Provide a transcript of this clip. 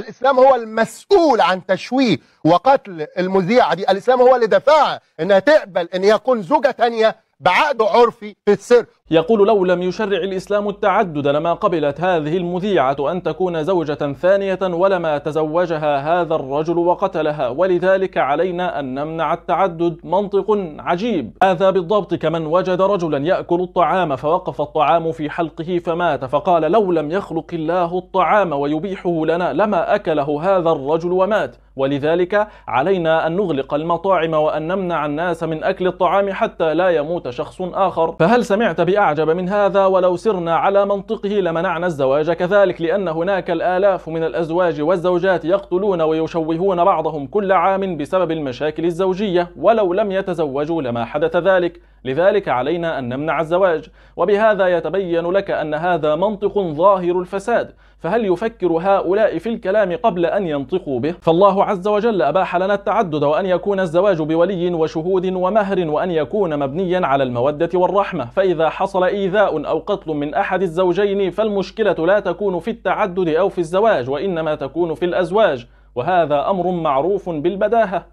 الإسلام هو المسؤول عن تشويه وقتل المذيعة دي الإسلام هو اللي دفعها أنها تقبل أن يكون زوجة تانية بعقد عرفي في السر يقول لو لم يشرع الإسلام التعدد لما قبلت هذه المذيعة أن تكون زوجة ثانية ولما تزوجها هذا الرجل وقتلها ولذلك علينا أن نمنع التعدد منطق عجيب هذا بالضبط كمن وجد رجلا يأكل الطعام فوقف الطعام في حلقه فمات فقال لو لم يخلق الله الطعام ويبيحه لنا لما أكله هذا الرجل ومات ولذلك علينا أن نغلق المطاعم وأن نمنع الناس من أكل الطعام حتى لا يموت شخص آخر فهل سمعت بأ أعجب من هذا ولو سرنا على منطقه لمنعنا الزواج كذلك لأن هناك الآلاف من الأزواج والزوجات يقتلون ويشوهون بعضهم كل عام بسبب المشاكل الزوجية ولو لم يتزوجوا لما حدث ذلك لذلك علينا أن نمنع الزواج وبهذا يتبين لك أن هذا منطق ظاهر الفساد فهل يفكر هؤلاء في الكلام قبل أن ينطقوا به؟ فالله عز وجل أباح لنا التعدد وأن يكون الزواج بولي وشهود ومهر وأن يكون مبنيا على المودة والرحمة فإذا حصل إيذاء أو قتل من أحد الزوجين فالمشكلة لا تكون في التعدد أو في الزواج وإنما تكون في الأزواج وهذا أمر معروف بالبداهة